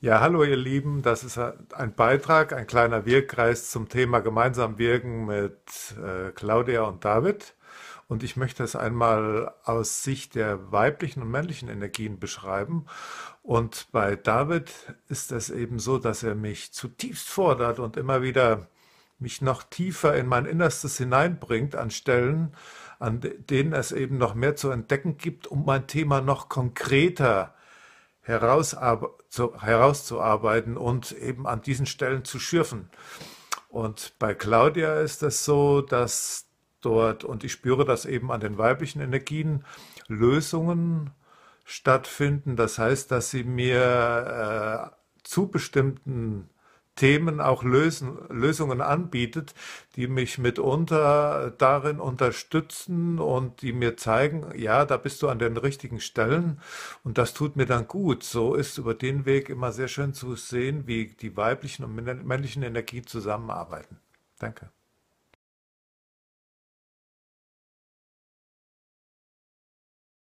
Ja, hallo ihr Lieben, das ist ein Beitrag, ein kleiner Wirkkreis zum Thema gemeinsam wirken mit äh, Claudia und David. Und ich möchte es einmal aus Sicht der weiblichen und männlichen Energien beschreiben. Und bei David ist es eben so, dass er mich zutiefst fordert und immer wieder mich noch tiefer in mein Innerstes hineinbringt an Stellen, an denen es eben noch mehr zu entdecken gibt, um mein Thema noch konkreter herauszuarbeiten und eben an diesen Stellen zu schürfen. Und bei Claudia ist es das so, dass dort, und ich spüre das eben an den weiblichen Energien, Lösungen stattfinden. Das heißt, dass sie mir äh, zu bestimmten Themen auch lösen, Lösungen anbietet, die mich mitunter darin unterstützen und die mir zeigen, ja, da bist du an den richtigen Stellen und das tut mir dann gut. So ist über den Weg immer sehr schön zu sehen, wie die weiblichen und männlichen Energien zusammenarbeiten. Danke.